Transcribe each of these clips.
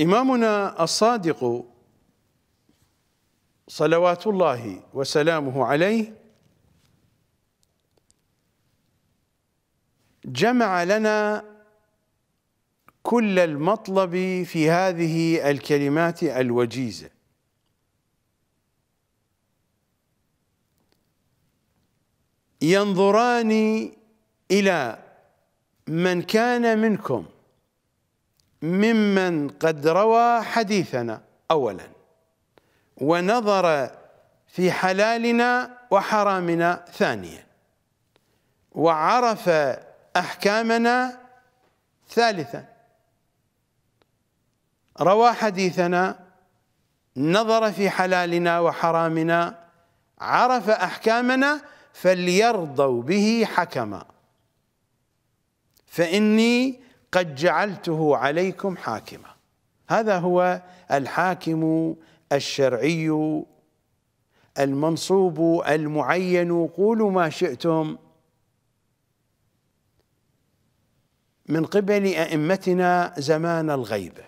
إمامنا الصادق صلوات الله وسلامه عليه جمع لنا كل المطلب في هذه الكلمات الوجيزة ينظران إلى من كان منكم ممن قد روى حديثنا اولا ونظر في حلالنا وحرامنا ثانيا وعرف احكامنا ثالثا روى حديثنا نظر في حلالنا وحرامنا عرف احكامنا فليرضوا به حكما فاني قد جعلته عليكم حاكما هذا هو الحاكم الشرعي المنصوب المعين قولوا ما شئتم من قبل ائمتنا زمان الغيبه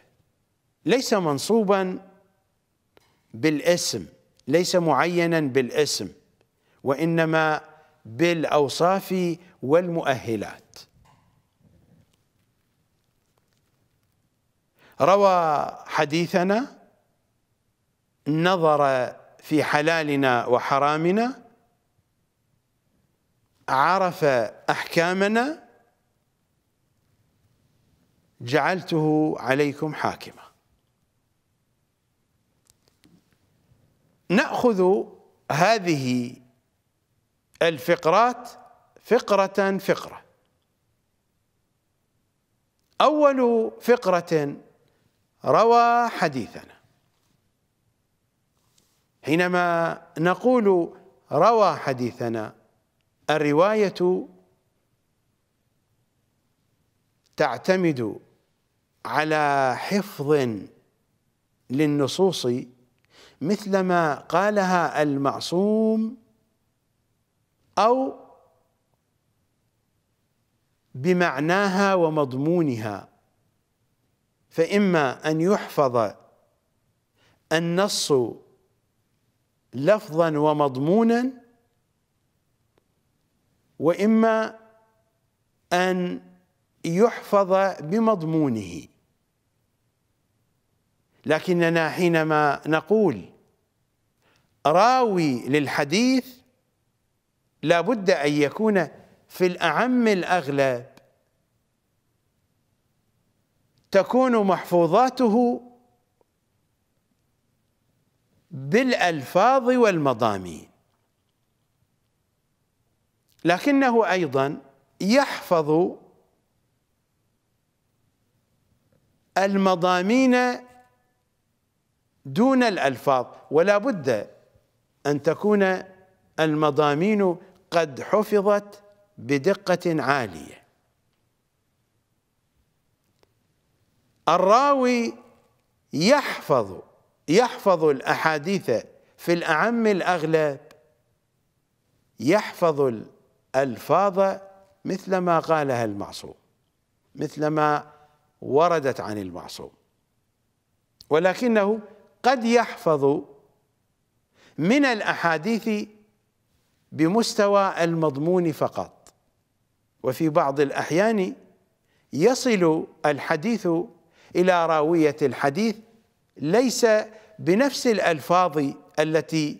ليس منصوبا بالاسم ليس معينا بالاسم وانما بالاوصاف والمؤهلات روى حديثنا نظر في حلالنا وحرامنا عرف احكامنا جعلته عليكم حاكما ناخذ هذه الفقرات فقره فقره اول فقره روى حديثنا حينما نقول روى حديثنا الرواية تعتمد على حفظ للنصوص مثلما قالها المعصوم أو بمعناها ومضمونها فإما أن يحفظ النص لفظا ومضمونا وإما أن يحفظ بمضمونه لكننا حينما نقول راوي للحديث لا بد أن يكون في الأعم الأغلب تكون محفوظاته بالالفاظ والمضامين لكنه ايضا يحفظ المضامين دون الالفاظ ولا بد ان تكون المضامين قد حفظت بدقه عاليه الراوي يحفظ يحفظ الأحاديث في الأعم الأغلب يحفظ الألفاظ مثل ما قالها المعصوم مثل ما وردت عن المعصوم ولكنه قد يحفظ من الأحاديث بمستوى المضمون فقط وفي بعض الأحيان يصل الحديث إلى راوية الحديث ليس بنفس الألفاظ التي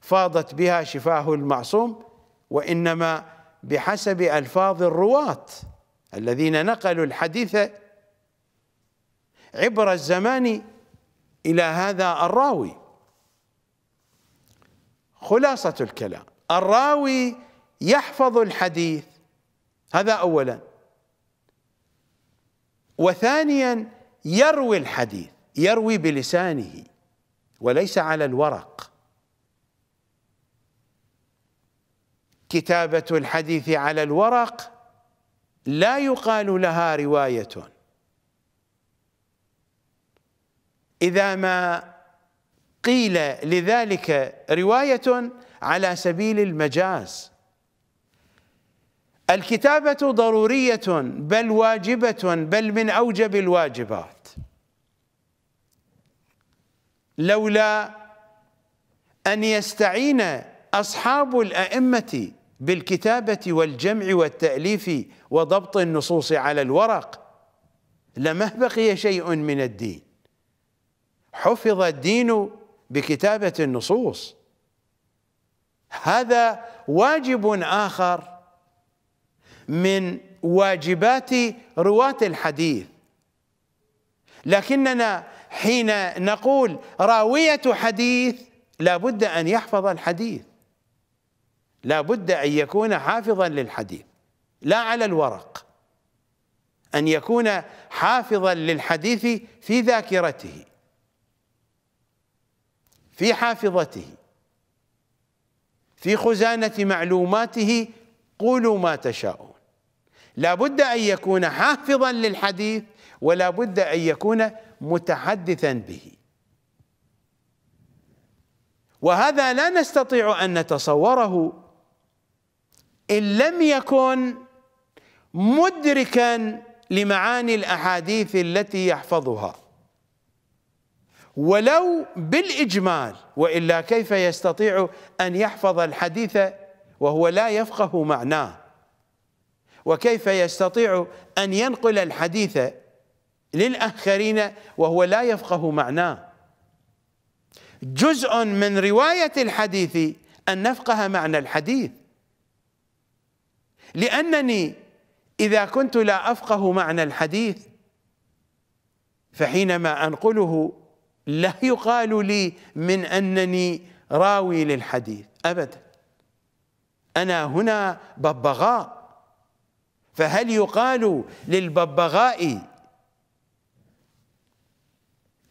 فاضت بها شفاه المعصوم وإنما بحسب ألفاظ الرواة الذين نقلوا الحديث عبر الزمان إلى هذا الراوي خلاصة الكلام الراوي يحفظ الحديث هذا أولا وثانيا يروي الحديث يروي بلسانه وليس على الورق كتابة الحديث على الورق لا يقال لها رواية إذا ما قيل لذلك رواية على سبيل المجاز الكتابة ضرورية بل واجبة بل من أوجب الواجبات لولا أن يستعين أصحاب الأئمة بالكتابة والجمع والتأليف وضبط النصوص على الورق لما بقي شيء من الدين حفظ الدين بكتابة النصوص هذا واجب آخر من واجبات رواة الحديث لكننا حين نقول راوية حديث لا بد أن يحفظ الحديث لا بد أن يكون حافظا للحديث لا على الورق أن يكون حافظا للحديث في ذاكرته في حافظته في خزانة معلوماته قولوا ما تشاءوا لا بد أن يكون حافظا للحديث ولا بد أن يكون متحدثا به وهذا لا نستطيع أن نتصوره إن لم يكن مدركا لمعاني الأحاديث التي يحفظها ولو بالإجمال وإلا كيف يستطيع أن يحفظ الحديث وهو لا يفقه معناه وكيف يستطيع أن ينقل الحديث للآخرين وهو لا يفقه معناه جزء من رواية الحديث أن نفقه معنى الحديث لأنني إذا كنت لا أفقه معنى الحديث فحينما أنقله لا يقال لي من أنني راوي للحديث أبدا أنا هنا ببغاء فهل يقال للببغاء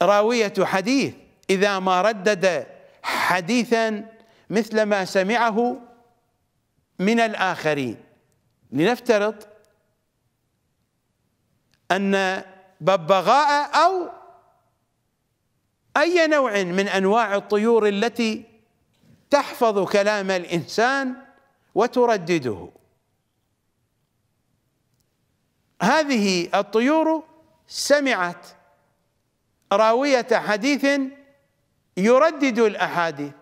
راوية حديث إذا ما ردد حديثا مثل ما سمعه من الآخرين لنفترض أن ببغاء أو أي نوع من أنواع الطيور التي تحفظ كلام الإنسان وتردده هذه الطيور سمعت راوية حديث يردد الأحاديث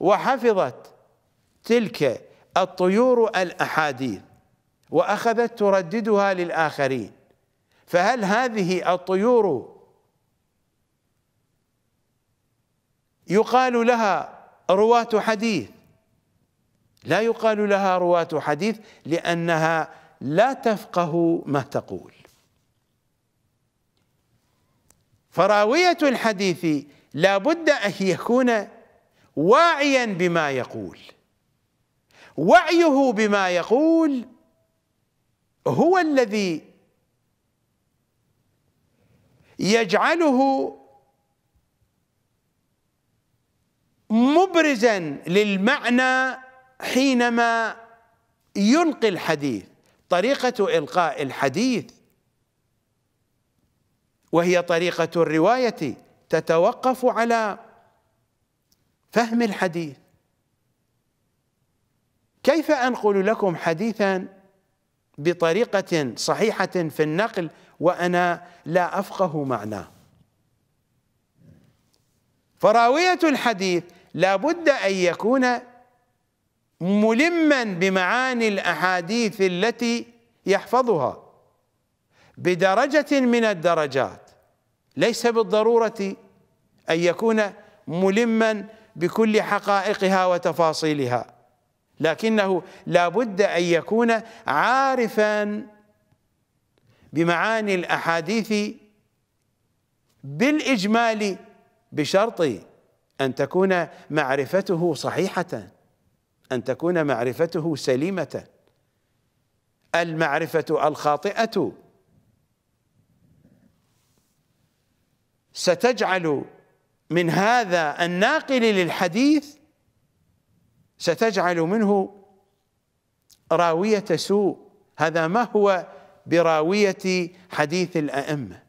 وحفظت تلك الطيور الأحاديث وأخذت ترددها للآخرين فهل هذه الطيور يقال لها رواة حديث لا يقال لها رواة حديث لأنها لا تفقه ما تقول فراوية الحديث لا بد أن يكون واعيا بما يقول وعيه بما يقول هو الذي يجعله مبرزا للمعنى حينما يلقي الحديث طريقة إلقاء الحديث وهي طريقة الرواية تتوقف على فهم الحديث كيف أنقل لكم حديثا بطريقة صحيحة في النقل وأنا لا أفقه معناه فراوية الحديث لا بد أن يكون ملما بمعاني الاحاديث التي يحفظها بدرجه من الدرجات ليس بالضروره ان يكون ملما بكل حقائقها وتفاصيلها لكنه لا بد ان يكون عارفا بمعاني الاحاديث بالاجمال بشرط ان تكون معرفته صحيحه أن تكون معرفته سليمة المعرفة الخاطئة ستجعل من هذا الناقل للحديث ستجعل منه راوية سوء هذا ما هو براوية حديث الأئمة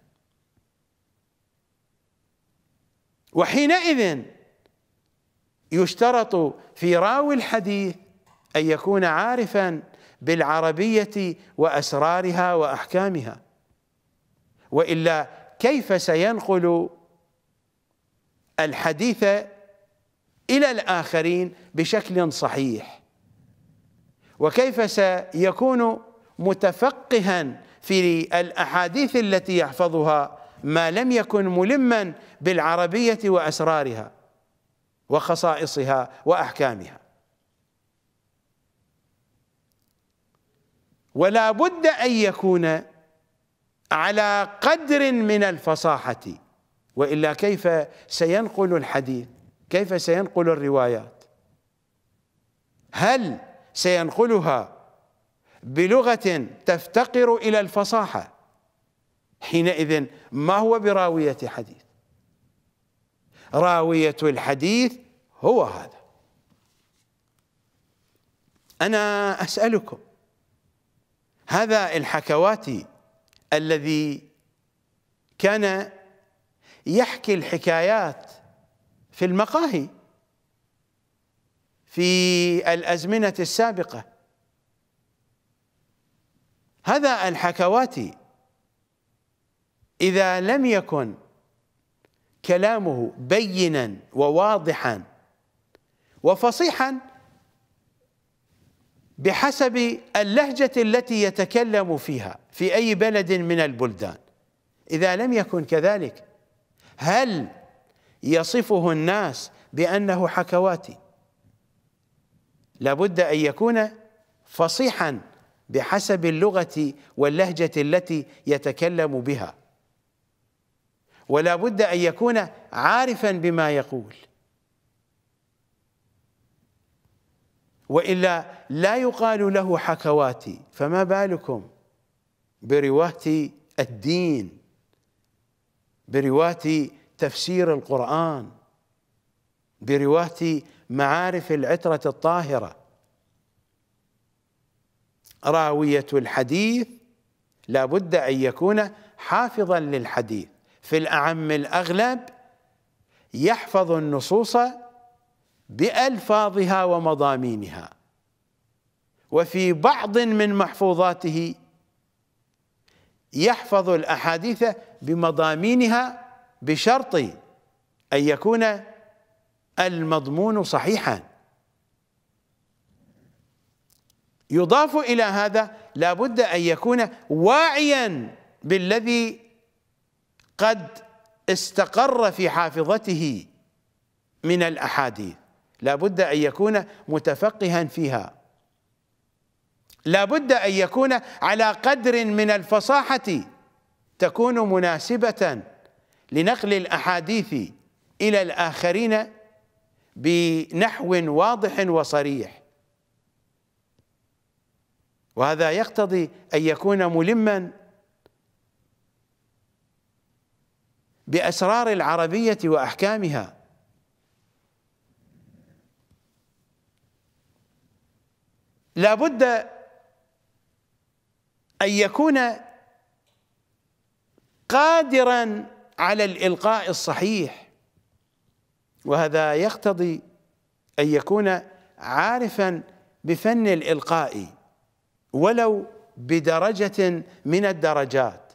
وحينئذ يشترط في راوي الحديث أن يكون عارفا بالعربية وأسرارها وأحكامها وإلا كيف سينقل الحديث إلى الآخرين بشكل صحيح وكيف سيكون متفقها في الأحاديث التي يحفظها ما لم يكن ملما بالعربية وأسرارها وخصائصها واحكامها ولا بد ان يكون على قدر من الفصاحه والا كيف سينقل الحديث كيف سينقل الروايات هل سينقلها بلغه تفتقر الى الفصاحه حينئذ ما هو براويه حديث راوية الحديث هو هذا أنا أسألكم هذا الحكواتي الذي كان يحكي الحكايات في المقاهي في الأزمنة السابقة هذا الحكواتي إذا لم يكن كلامه بينا وواضحا وفصيحا بحسب اللهجة التي يتكلم فيها في أي بلد من البلدان إذا لم يكن كذلك هل يصفه الناس بأنه حكواتي لابد أن يكون فصيحا بحسب اللغة واللهجة التي يتكلم بها ولا بد أن يكون عارفا بما يقول وإلا لا يقال له حكواتي فما بالكم برواة الدين برواة تفسير القرآن برواة معارف العترة الطاهرة راوية الحديث لا بد أن يكون حافظا للحديث في الأعم الأغلب يحفظ النصوص بألفاظها ومضامينها وفي بعض من محفوظاته يحفظ الأحاديث بمضامينها بشرط أن يكون المضمون صحيحا يضاف إلى هذا لابد أن يكون واعيا بالذي قد استقر في حافظته من الأحاديث لا بد أن يكون متفقها فيها لا بد أن يكون على قدر من الفصاحة تكون مناسبة لنقل الأحاديث إلى الآخرين بنحو واضح وصريح وهذا يقتضي أن يكون ملما بأسرار العربية وأحكامها لا بد أن يكون قادرا على الإلقاء الصحيح وهذا يقتضي أن يكون عارفا بفن الإلقاء ولو بدرجة من الدرجات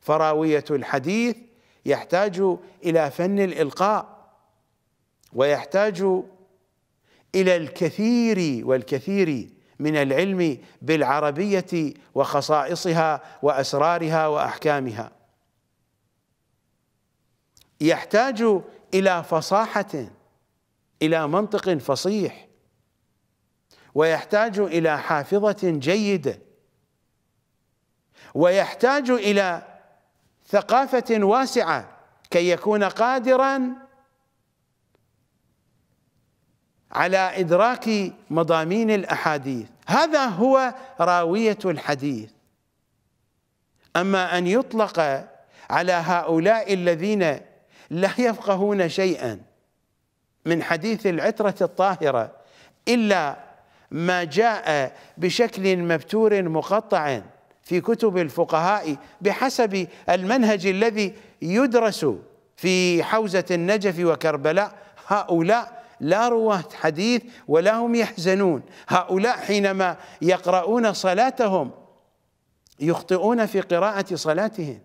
فراوية الحديث يحتاج الى فن الالقاء ويحتاج الى الكثير والكثير من العلم بالعربيه وخصائصها واسرارها واحكامها يحتاج الى فصاحه الى منطق فصيح ويحتاج الى حافظه جيده ويحتاج الى ثقافة واسعة كي يكون قادرا على إدراك مضامين الأحاديث هذا هو راوية الحديث أما أن يطلق على هؤلاء الذين لا يفقهون شيئا من حديث العترة الطاهرة إلا ما جاء بشكل مبتور مقطع في كتب الفقهاء بحسب المنهج الذي يدرس في حوزة النجف وكربلاء هؤلاء لا رواة حديث ولا هم يحزنون هؤلاء حينما يقرؤون صلاتهم يخطئون في قراءة صلاتهم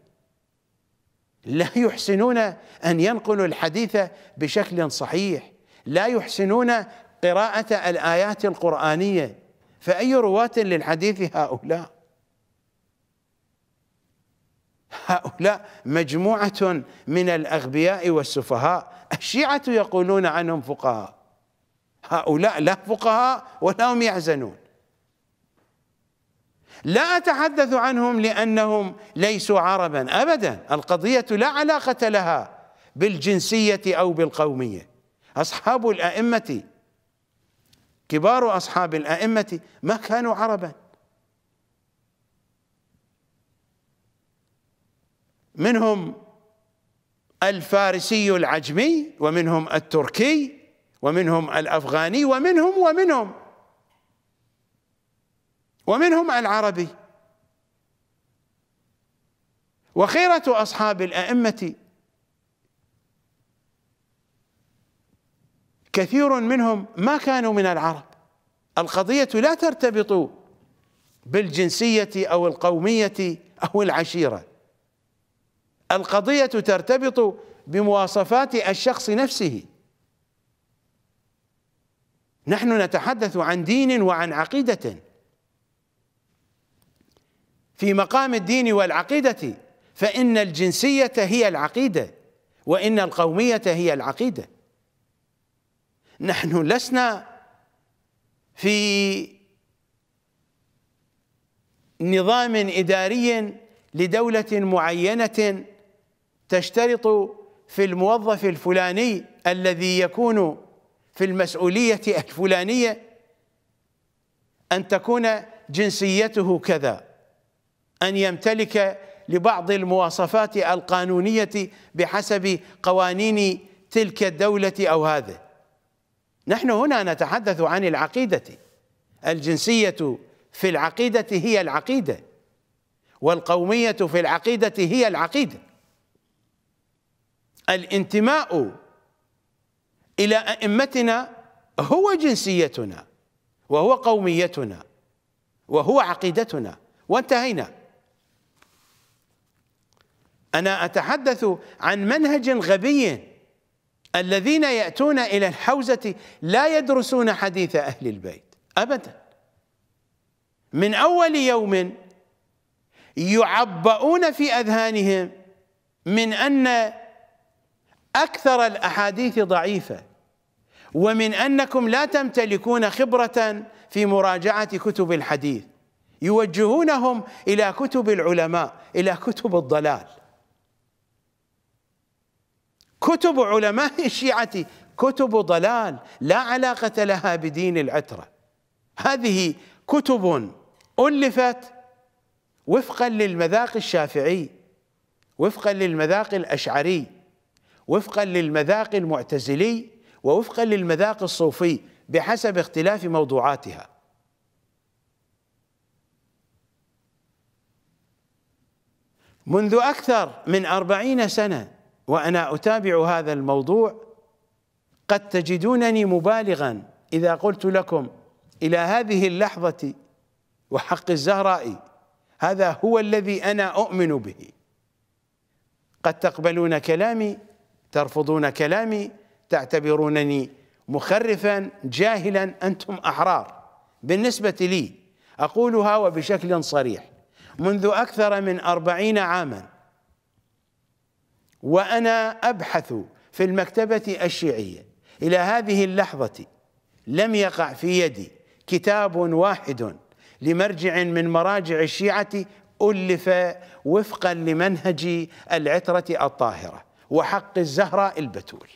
لا يحسنون أن ينقلوا الحديث بشكل صحيح لا يحسنون قراءة الآيات القرآنية فأي رواة للحديث هؤلاء هؤلاء مجموعة من الأغبياء والسفهاء الشيعة يقولون عنهم فقهاء هؤلاء لا فقهاء ولا هم يحزنون لا أتحدث عنهم لأنهم ليسوا عربا أبدا القضية لا علاقة لها بالجنسية أو بالقومية أصحاب الأئمة كبار أصحاب الأئمة ما كانوا عربا منهم الفارسي العجمي ومنهم التركي ومنهم الافغاني ومنهم ومنهم ومنهم العربي وخيره اصحاب الائمه كثير منهم ما كانوا من العرب القضيه لا ترتبط بالجنسيه او القوميه او العشيره القضية ترتبط بمواصفات الشخص نفسه نحن نتحدث عن دين وعن عقيدة في مقام الدين والعقيدة فإن الجنسية هي العقيدة وإن القومية هي العقيدة نحن لسنا في نظام إداري لدولة معينة تشترط في الموظف الفلاني الذي يكون في المسؤولية الفلانية أن تكون جنسيته كذا أن يمتلك لبعض المواصفات القانونية بحسب قوانين تلك الدولة أو هذا نحن هنا نتحدث عن العقيدة الجنسية في العقيدة هي العقيدة والقومية في العقيدة هي العقيده الانتماء إلى أئمتنا هو جنسيتنا وهو قوميتنا وهو عقيدتنا وانتهينا أنا أتحدث عن منهج غبي الذين يأتون إلى الحوزة لا يدرسون حديث أهل البيت أبدا من أول يوم يعبؤون في أذهانهم من أن أكثر الأحاديث ضعيفة ومن أنكم لا تمتلكون خبرة في مراجعة كتب الحديث يوجهونهم إلى كتب العلماء إلى كتب الضلال كتب علماء الشيعة كتب ضلال لا علاقة لها بدين العترة هذه كتب ألفت وفقا للمذاق الشافعي وفقا للمذاق الأشعري وفقا للمذاق المعتزلي ووفقا للمذاق الصوفي بحسب اختلاف موضوعاتها منذ أكثر من أربعين سنة وأنا أتابع هذا الموضوع قد تجدونني مبالغا إذا قلت لكم إلى هذه اللحظة وحق الزهراء هذا هو الذي أنا أؤمن به قد تقبلون كلامي ترفضون كلامي تعتبرونني مخرفا جاهلا انتم احرار بالنسبه لي اقولها وبشكل صريح منذ اكثر من اربعين عاما وانا ابحث في المكتبه الشيعيه الى هذه اللحظه لم يقع في يدي كتاب واحد لمرجع من مراجع الشيعه الف وفقا لمنهج العتره الطاهره وحق الزهراء البتول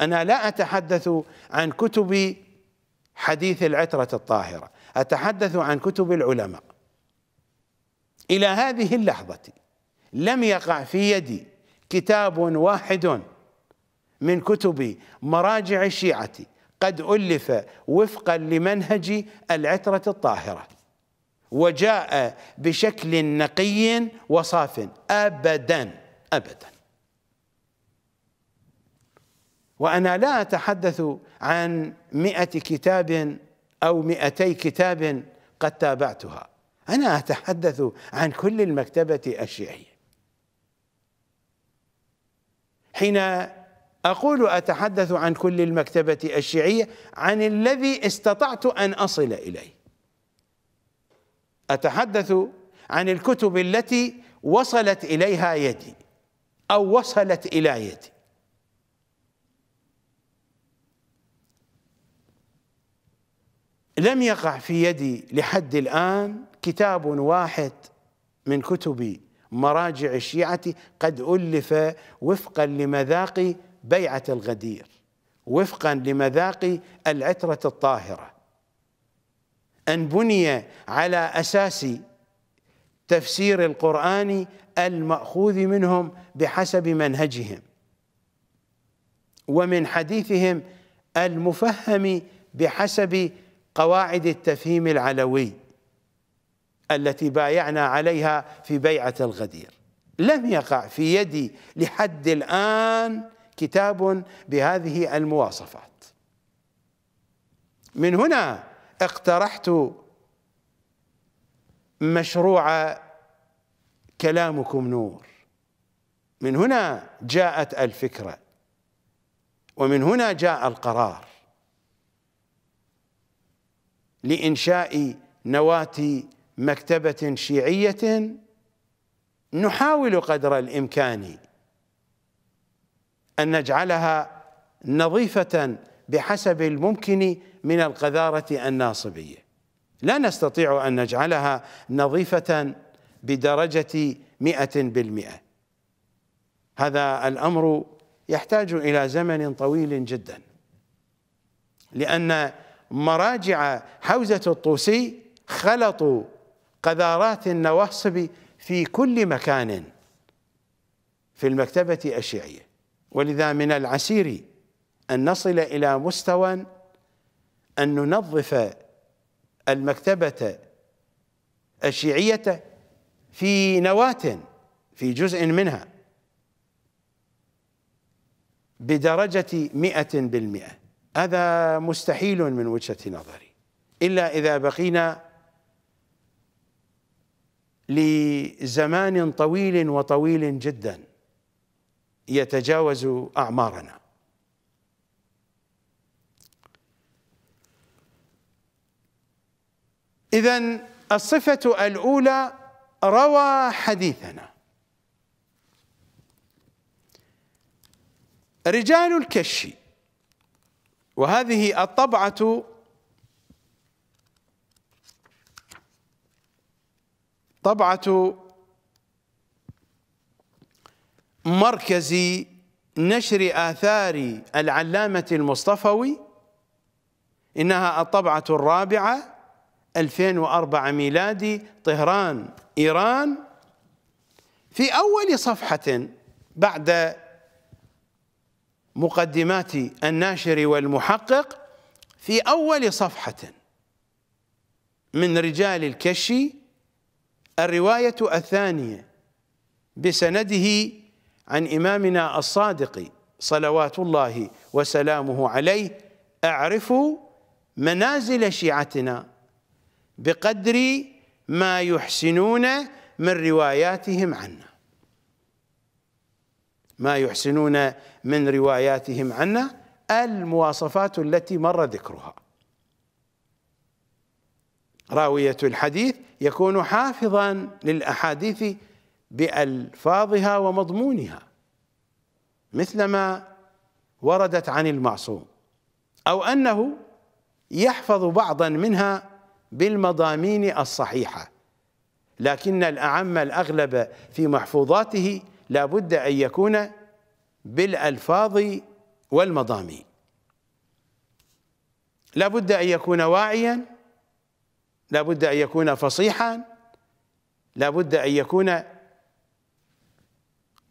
أنا لا أتحدث عن كتب حديث العترة الطاهرة أتحدث عن كتب العلماء إلى هذه اللحظة لم يقع في يدي كتاب واحد من كتب مراجع الشيعة قد ألف وفقا لمنهج العترة الطاهرة وجاء بشكل نقي وصاف أبدا أبدا وأنا لا أتحدث عن مئة كتاب أو مئتي كتاب قد تابعتها أنا أتحدث عن كل المكتبة الشيعية حين أقول أتحدث عن كل المكتبة الشيعية عن الذي استطعت أن أصل إليه أتحدث عن الكتب التي وصلت إليها يدي أو وصلت إلى يدي لم يقع في يدي لحد الآن كتاب واحد من كتب مراجع الشيعة قد ألف وفقا لمذاق بيعة الغدير وفقا لمذاق العترة الطاهرة أن بني على أساس تفسير القرآن المأخوذ منهم بحسب منهجهم ومن حديثهم المفهم بحسب قواعد التفهيم العلوي التي بايعنا عليها في بيعة الغدير لم يقع في يدي لحد الآن كتاب بهذه المواصفات من هنا اقترحت مشروع كلامكم نور من هنا جاءت الفكره ومن هنا جاء القرار لإنشاء نواة مكتبة شيعية نحاول قدر الإمكان أن نجعلها نظيفة بحسب الممكن من القذارة الناصبية لا نستطيع أن نجعلها نظيفة بدرجة مئة بالمئة هذا الأمر يحتاج إلى زمن طويل جدا لأن مراجع حوزة الطوسي خلطوا قذارات النواصب في كل مكان في المكتبة الشيعية ولذا من العسير أن نصل إلى مستوى أن ننظف المكتبة الشيعية في نواة في جزء منها بدرجة مئة بالمئة هذا مستحيل من وجهة نظري إلا إذا بقينا لزمان طويل وطويل جدا يتجاوز أعمارنا إذا الصفة الأولى روى حديثنا رجال الكشي وهذه الطبعة طبعة مركز نشر آثار العلامة المصطفوي إنها الطبعة الرابعة 2004 ميلادي طهران إيران في أول صفحة بعد مقدمات الناشر والمحقق في أول صفحة من رجال الكشي الرواية الثانية بسنده عن إمامنا الصادق صلوات الله وسلامه عليه أعرفوا منازل شيعتنا بقدر ما يحسنون من رواياتهم عنا ما يحسنون من رواياتهم عنا المواصفات التي مر ذكرها راوية الحديث يكون حافظا للأحاديث بألفاظها ومضمونها مثلما وردت عن المعصوم أو أنه يحفظ بعضا منها بالمضامين الصحيحة لكن الأعم الأغلب في محفوظاته لا بد أن يكون بالألفاظ والمضامين لا بد أن يكون واعيا لا بد أن يكون فصيحا لا بد أن يكون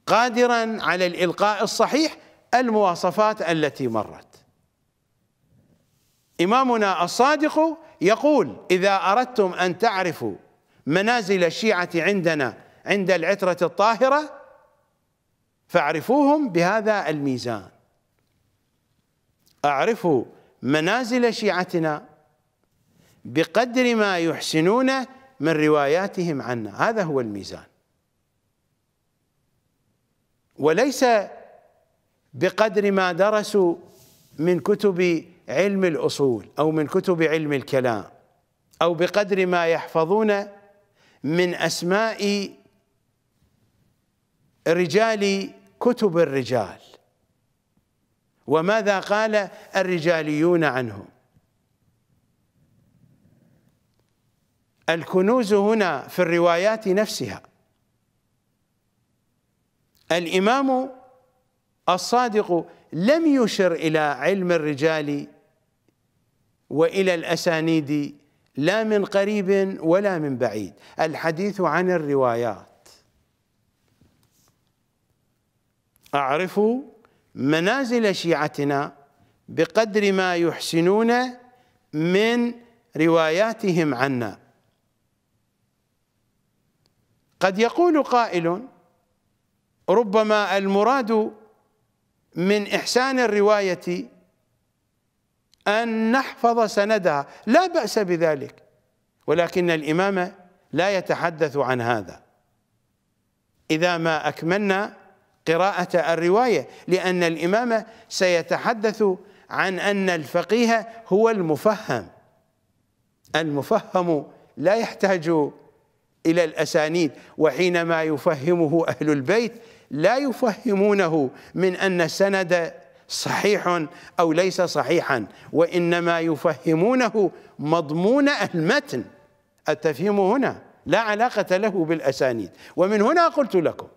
قادرا على الإلقاء الصحيح المواصفات التي مرت إمامنا الصادق يقول إذا أردتم أن تعرفوا منازل الشيعة عندنا عند العترة الطاهرة فاعرفوهم بهذا الميزان اعرفوا منازل شيعتنا بقدر ما يحسنون من رواياتهم عنا هذا هو الميزان وليس بقدر ما درسوا من كتب علم الأصول أو من كتب علم الكلام أو بقدر ما يحفظون من أسماء رجال كتب الرجال وماذا قال الرجاليون عنه الكنوز هنا في الروايات نفسها الإمام الصادق لم يشر إلى علم الرجال وإلى الأسانيد لا من قريب ولا من بعيد الحديث عن الروايات اعرفوا منازل شيعتنا بقدر ما يحسنون من رواياتهم عنا قد يقول قائل ربما المراد من إحسان الرواية أن نحفظ سندها لا بأس بذلك ولكن الإمام لا يتحدث عن هذا إذا ما أكملنا قراءة الرواية لأن الإمام سيتحدث عن أن الفقيه هو المفهم المفهم لا يحتاج إلى الأسانيد وحينما يفهمه أهل البيت لا يفهمونه من أن السند صحيح أو ليس صحيحا وإنما يفهمونه مضمون المتن التفهيم هنا لا علاقة له بالأسانيد ومن هنا قلت لكم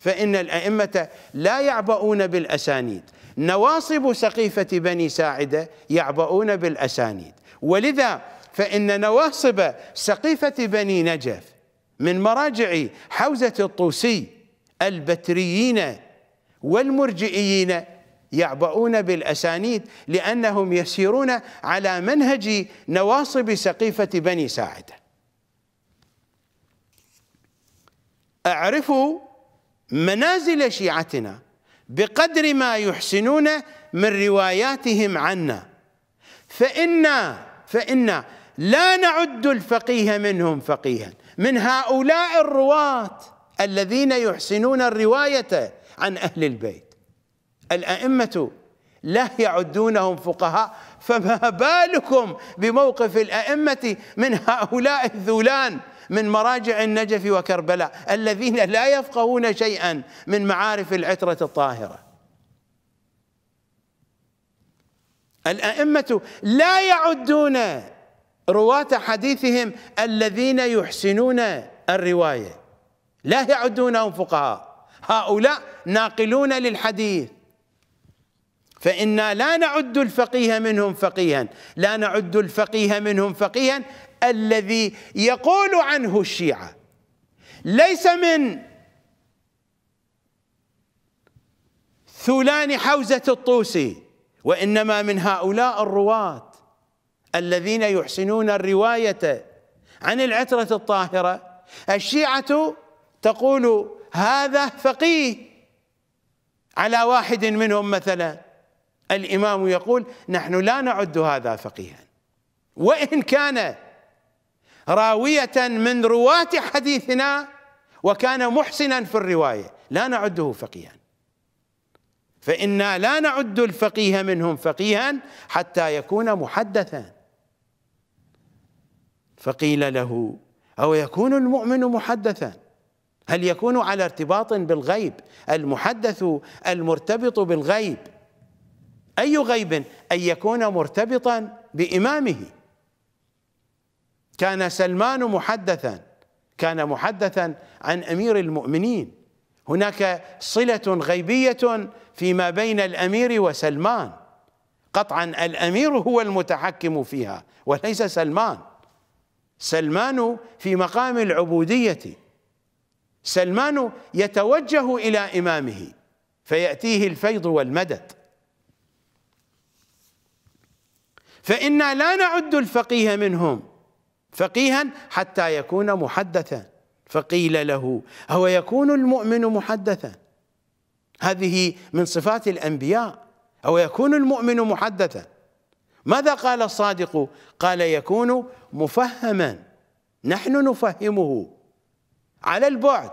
فإن الأئمة لا يعبؤون بالأسانيد نواصب سقيفة بني ساعدة يعبؤون بالأسانيد ولذا فإن نواصب سقيفة بني نجف من مراجع حوزة الطوسي البتريين والمرجئيين يعبؤون بالأسانيد لأنهم يسيرون على منهج نواصب سقيفة بني ساعدة أعرفوا منازل شيعتنا بقدر ما يحسنون من رواياتهم عنا فإنا فإنا لا نعد الفقيه منهم فقيها من هؤلاء الرواة الذين يحسنون الرواية عن أهل البيت الأئمة لا يعدونهم فقهاء فما بالكم بموقف الأئمة من هؤلاء الذولان من مراجع النجف وكربلاء الذين لا يفقهون شيئا من معارف العترة الطاهرة الأئمة لا يعدون رواة حديثهم الذين يحسنون الرواية لا يعدونهم فقهاء هؤلاء ناقلون للحديث فإنا لا نعد الفقيه منهم فقيها لا نعد الفقيه منهم فقيها الذي يقول عنه الشيعة ليس من ثولان حوزة الطوسي وإنما من هؤلاء الرواة الذين يحسنون الرواية عن العترة الطاهرة الشيعة تقول هذا فقيه على واحد منهم مثلا الإمام يقول نحن لا نعد هذا فقيها وإن كان راوية من رواة حديثنا وكان محسنا في الرواية لا نعده فقيها فإنا لا نعد الفقيه منهم فقيها حتى يكون محدثا فقيل له أو يكون المؤمن محدثا هل يكون على ارتباط بالغيب المحدث المرتبط بالغيب أي غيب أن يكون مرتبطا بإمامه كان سلمان محدثا كان محدثا عن امير المؤمنين هناك صله غيبيه فيما بين الامير وسلمان قطعا الامير هو المتحكم فيها وليس سلمان سلمان في مقام العبوديه سلمان يتوجه الى امامه فياتيه الفيض والمدد فانا لا نعد الفقيه منهم فقيها حتى يكون محدثا فقيل له هو يكون المؤمن محدثا هذه من صفات الأنبياء أو يكون المؤمن محدثا ماذا قال الصادق قال يكون مفهما نحن نفهمه على البعد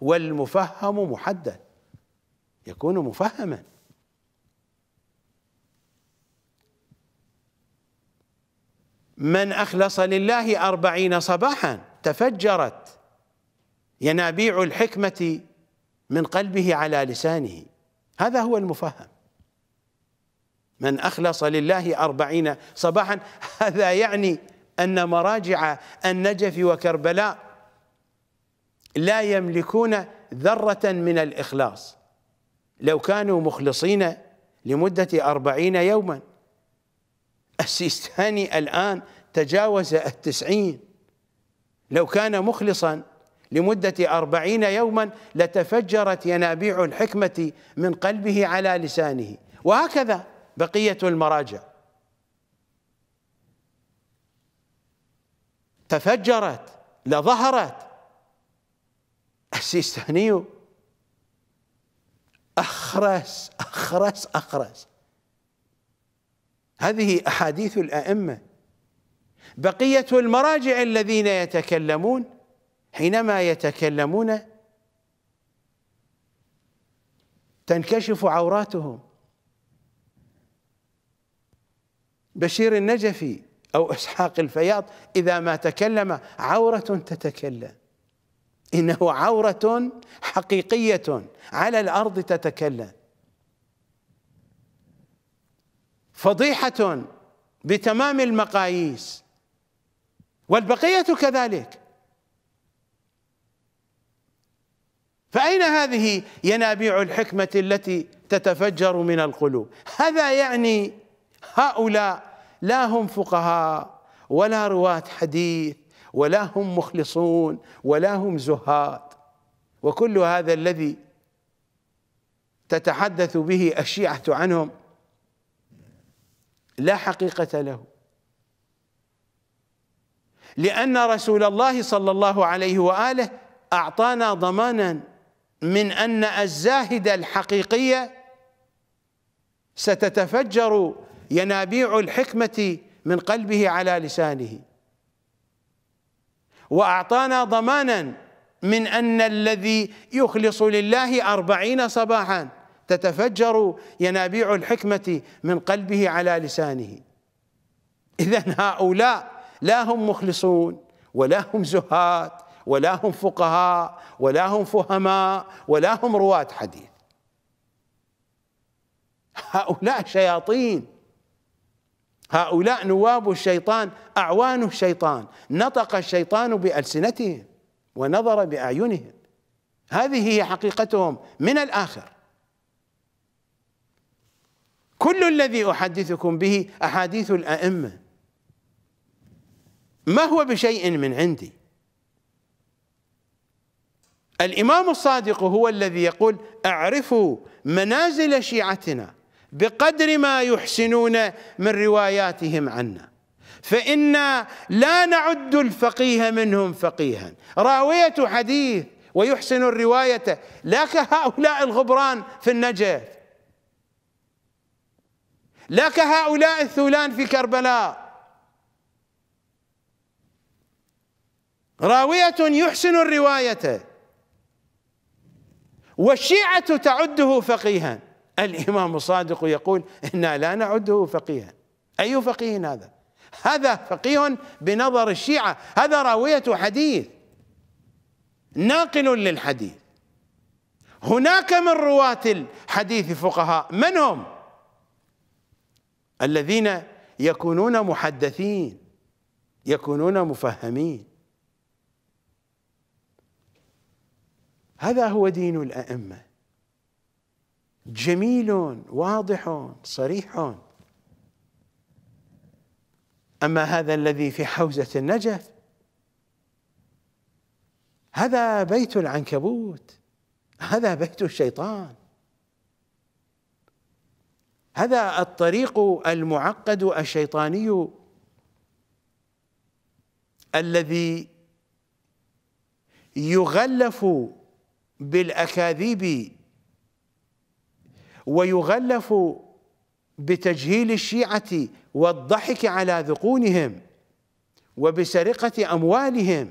والمفهم محدث يكون مفهما من أخلص لله أربعين صباحا تفجرت ينابيع الحكمة من قلبه على لسانه هذا هو المفهم من أخلص لله أربعين صباحا هذا يعني أن مراجع النجف وكربلاء لا يملكون ذرة من الإخلاص لو كانوا مخلصين لمدة أربعين يوماً السيستاني الآن تجاوز التسعين لو كان مخلصا لمدة أربعين يوما لتفجرت ينابيع الحكمة من قلبه على لسانه وهكذا بقية المراجع تفجرت لظهرت السيستاني أخرس أخرس أخرس هذه أحاديث الأئمة بقية المراجع الذين يتكلمون حينما يتكلمون تنكشف عوراتهم بشير النجفي أو إسحاق الفياض إذا ما تكلم عورة تتكلم إنه عورة حقيقية على الأرض تتكلم فضيحة بتمام المقاييس والبقية كذلك فأين هذه ينابيع الحكمة التي تتفجر من القلوب هذا يعني هؤلاء لا هم فقهاء ولا رواة حديث ولا هم مخلصون ولا هم زهاد وكل هذا الذي تتحدث به الشيعة عنهم لا حقيقة له لأن رسول الله صلى الله عليه وآله أعطانا ضمانا من أن الزاهد الحقيقية ستتفجر ينابيع الحكمة من قلبه على لسانه وأعطانا ضمانا من أن الذي يخلص لله أربعين صباحاً تتفجر ينابيع الحكمة من قلبه على لسانه إذا هؤلاء لا هم مخلصون ولا هم زهاد ولا هم فقهاء ولا هم فهماء ولا هم رواة حديث هؤلاء شياطين هؤلاء نواب الشيطان أعوان الشيطان نطق الشيطان بألسنتهم ونظر بأعينهم هذه هي حقيقتهم من الآخر كل الذي أحدثكم به أحاديث الأئمة ما هو بشيء من عندي الإمام الصادق هو الذي يقول اعرفوا منازل شيعتنا بقدر ما يحسنون من رواياتهم عنا فإنا لا نعد الفقيه منهم فقيها راوية حديث ويحسن الرواية لا كهؤلاء الغبران في النجف لا كهؤلاء الثولان في كربلاء راوية يحسن الرواية والشيعة تعده فقيها الإمام الصادق يقول إنا لا نعده فقيها أي فقيه هذا هذا فقيه بنظر الشيعة هذا راوية حديث ناقل للحديث هناك من رواة الحديث فقهاء من هم؟ الذين يكونون محدثين يكونون مفهمين هذا هو دين الأئمة جميل واضح صريح أما هذا الذي في حوزة النجف هذا بيت العنكبوت هذا بيت الشيطان هذا الطريق المعقد الشيطاني الذي يغلف بالاكاذيب ويغلف بتجهيل الشيعه والضحك على ذقونهم وبسرقه اموالهم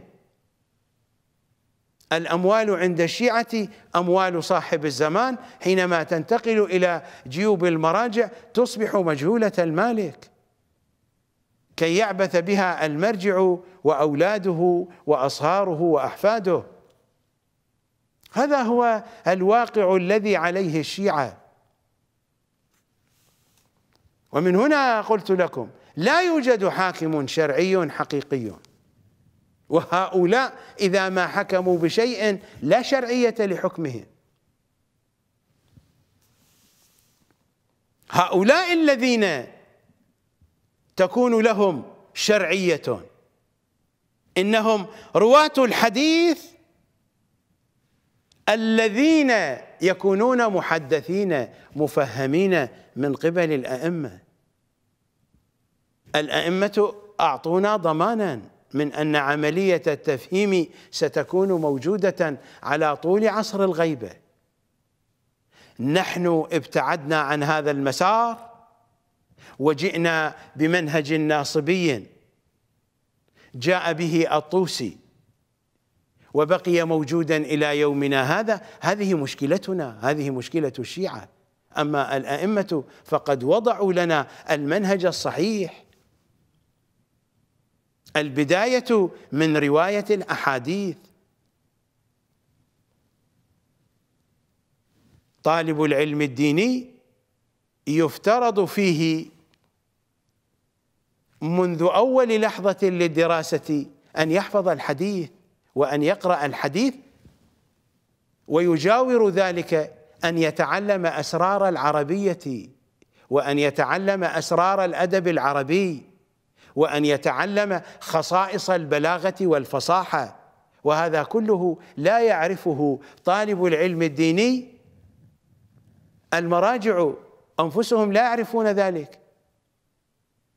الأموال عند الشيعة أموال صاحب الزمان حينما تنتقل إلى جيوب المراجع تصبح مجهولة المالك كي يعبث بها المرجع وأولاده وأصهاره وأحفاده هذا هو الواقع الذي عليه الشيعة ومن هنا قلت لكم لا يوجد حاكم شرعي حقيقي وهؤلاء إذا ما حكموا بشيء لا شرعية لحكمهم هؤلاء الذين تكون لهم شرعية إنهم رواة الحديث الذين يكونون محدثين مفهمين من قبل الأئمة الأئمة أعطونا ضماناً من أن عملية التفهيم ستكون موجودة على طول عصر الغيبة نحن ابتعدنا عن هذا المسار وجئنا بمنهج ناصبي جاء به الطوسي وبقي موجودا إلى يومنا هذا هذه مشكلتنا هذه مشكلة الشيعة أما الأئمة فقد وضعوا لنا المنهج الصحيح البداية من رواية الأحاديث طالب العلم الديني يفترض فيه منذ أول لحظة للدراسة أن يحفظ الحديث وأن يقرأ الحديث ويجاور ذلك أن يتعلم أسرار العربية وأن يتعلم أسرار الأدب العربي وأن يتعلم خصائص البلاغة والفصاحة وهذا كله لا يعرفه طالب العلم الديني المراجع أنفسهم لا يعرفون ذلك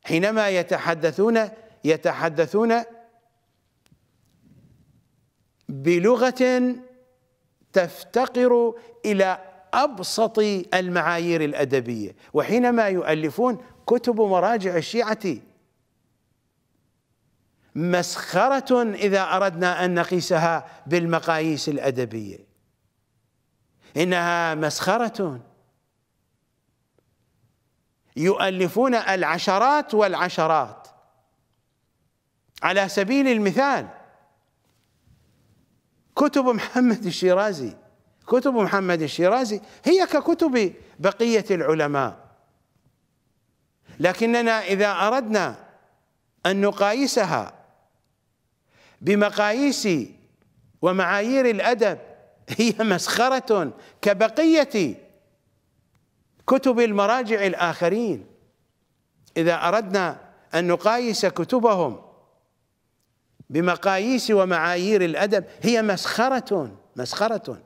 حينما يتحدثون يتحدثون بلغة تفتقر إلى أبسط المعايير الأدبية وحينما يؤلفون كتب مراجع الشيعة مسخرة إذا أردنا أن نقيسها بالمقاييس الأدبية إنها مسخرة يؤلفون العشرات والعشرات على سبيل المثال كتب محمد الشيرازي كتب محمد الشيرازي هي ككتب بقية العلماء لكننا إذا أردنا أن نقايسها بمقاييس ومعايير الأدب هي مسخرة كبقية كتب المراجع الآخرين إذا أردنا أن نقايس كتبهم بمقاييس ومعايير الأدب هي مسخرة مسخرة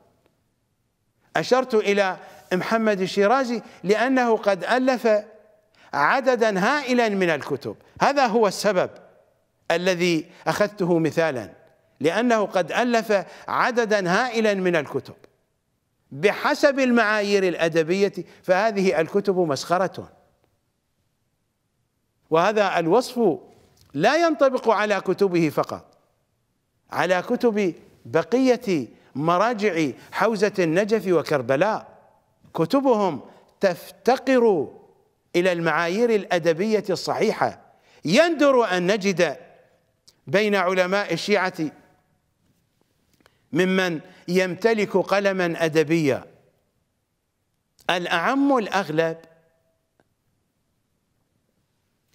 أشرت إلى محمد الشيرازي لأنه قد ألف عددا هائلا من الكتب هذا هو السبب الذي أخذته مثالا لأنه قد ألف عددا هائلا من الكتب بحسب المعايير الأدبية فهذه الكتب مسخرة وهذا الوصف لا ينطبق على كتبه فقط على كتب بقية مراجع حوزة النجف وكربلاء كتبهم تفتقر إلى المعايير الأدبية الصحيحة يندر أن نجد بين علماء الشيعة ممن يمتلك قلما أدبيا الأعم الأغلب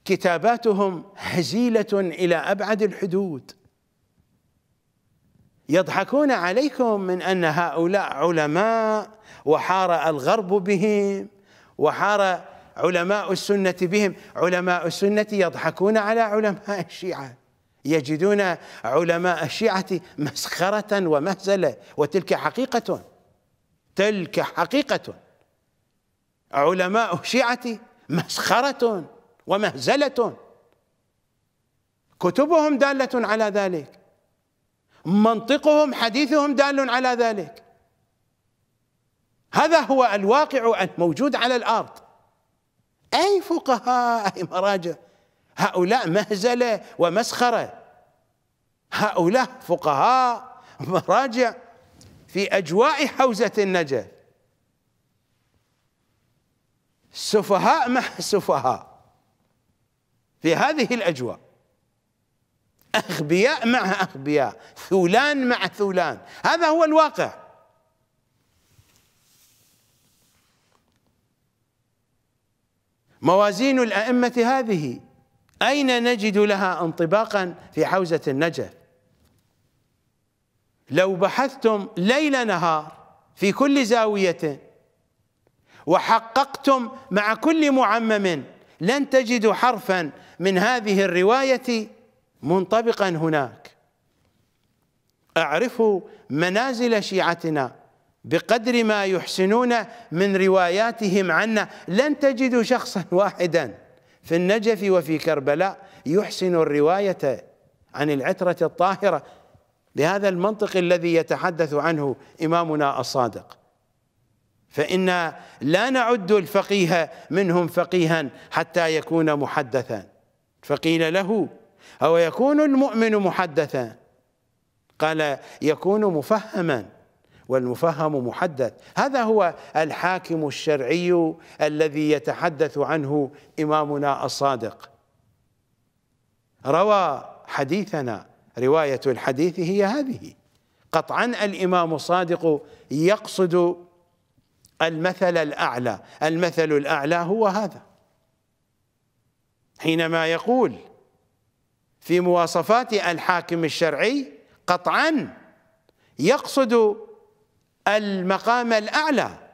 كتاباتهم هزيلة إلى أبعد الحدود يضحكون عليكم من أن هؤلاء علماء وحار الغرب بهم وحار علماء السنة بهم علماء السنة يضحكون على علماء الشيعة يجدون علماء الشيعة مسخرة ومهزلة وتلك حقيقة تلك حقيقة علماء الشيعة مسخرة ومهزلة كتبهم دالة على ذلك منطقهم حديثهم دال على ذلك هذا هو الواقع الموجود على الأرض أي فقهاء أي مراجع هؤلاء مهزلة ومسخرة هؤلاء فقهاء مراجع في أجواء حوزة النجف سفهاء مع سفهاء في هذه الأجواء أغبياء مع أغبياء ثولان مع ثولان هذا هو الواقع موازين الأئمة هذه أين نجد لها انطباقا في حوزة النجف لو بحثتم ليل نهار في كل زاوية وحققتم مع كل معمم لن تجدوا حرفا من هذه الرواية منطبقا هناك اعرفوا منازل شيعتنا بقدر ما يحسنون من رواياتهم عنا لن تجدوا شخصا واحدا في النجف وفي كربلاء يحسن الرواية عن العترة الطاهرة لهذا المنطق الذي يتحدث عنه إمامنا الصادق فإنا لا نعد الفقيه منهم فقيها حتى يكون محدثا فقيل له أو يكون المؤمن محدثا قال يكون مفهما والمفهم محدث هذا هو الحاكم الشرعي الذي يتحدث عنه إمامنا الصادق روى حديثنا رواية الحديث هي هذه قطعا الإمام الصادق يقصد المثل الأعلى المثل الأعلى هو هذا حينما يقول في مواصفات الحاكم الشرعي قطعا يقصد المقام الأعلى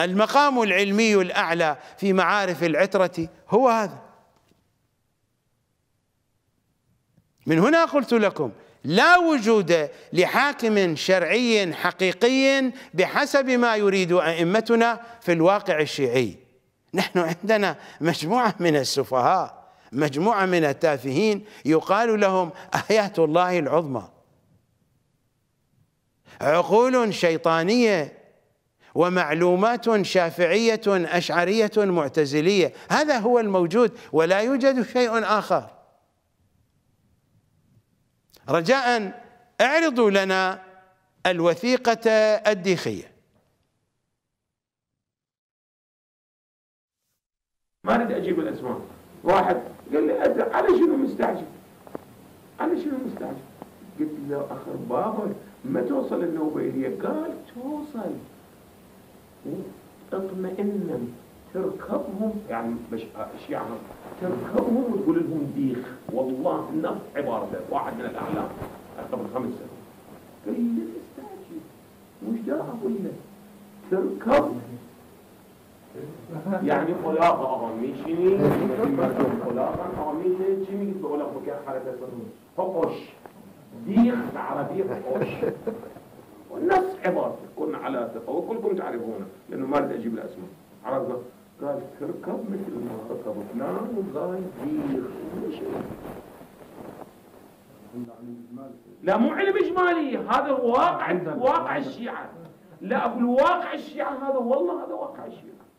المقام العلمي الأعلى في معارف العترة هو هذا من هنا قلت لكم لا وجود لحاكم شرعي حقيقي بحسب ما يريد ائمتنا في الواقع الشيعي نحن عندنا مجموعه من السفهاء مجموعه من التافهين يقال لهم ايات الله العظمى عقول شيطانيه ومعلومات شافعيه اشعريه معتزليه هذا هو الموجود ولا يوجد شيء اخر رجاء اعرضوا لنا الوثيقة الديخية ما اريد اجيب الاسماء واحد قال لي أدري على شنو مستعجل على شنو مستعجل قلت له اخر بابا ما توصل النوبة إليك قال توصل اطمئن تركبهم يعني مش الشيعة تركبهم وتقول لهم ديخ والله نفس عبارته واحد من الاعلام قبل خمس سنوات قال لي تستعجل وش جاء اقول له تركب يعني خلاقه آه، قلاغ خلاقه قلاغ أراميشني جميل بقول لك مكان حالة فقش ديخ عربي فقش والنص عبارته كنا على ثقة وكلكم تعرفونه لأنه ما أريد أجيب الأسماء عرفنا قال تركب مثل ما ركبتنا وقال دير لا مو علم اجمالي هذا واقع واقع الشيعه لا اقول واقع الشيعه هذا والله هذا واقع الشيعه